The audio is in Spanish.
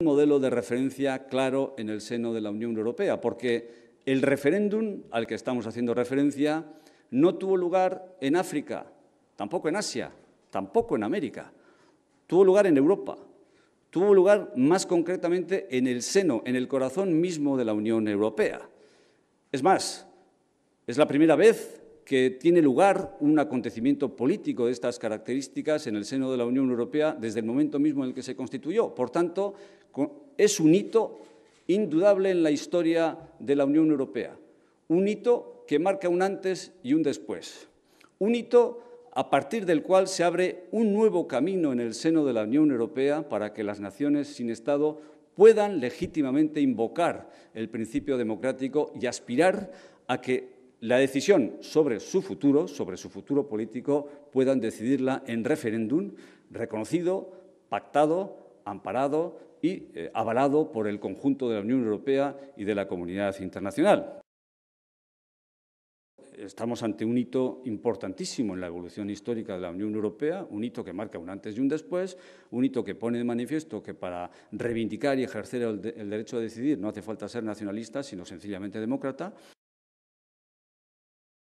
un modelo de referencia claro en el seno de la Unión Europea, porque el referéndum al que estamos haciendo referencia no tuvo lugar en África, tampoco en Asia, tampoco en América, tuvo lugar en Europa, tuvo lugar más concretamente en el seno, en el corazón mismo de la Unión Europea. Es más, es la primera vez que tiene lugar un acontecimiento político de estas características en el seno de la Unión Europea desde el momento mismo en el que se constituyó. Por tanto, es un hito indudable en la historia de la Unión Europea, un hito que marca un antes y un después, un hito a partir del cual se abre un nuevo camino en el seno de la Unión Europea para que las naciones sin Estado puedan legítimamente invocar el principio democrático y aspirar a que la decisión sobre su futuro, sobre su futuro político, puedan decidirla en referéndum reconocido, pactado, amparado y eh, avalado por el conjunto de la Unión Europea y de la comunidad internacional. Estamos ante un hito importantísimo en la evolución histórica de la Unión Europea, un hito que marca un antes y un después, un hito que pone de manifiesto que para reivindicar y ejercer el, el derecho a decidir no hace falta ser nacionalista, sino sencillamente demócrata,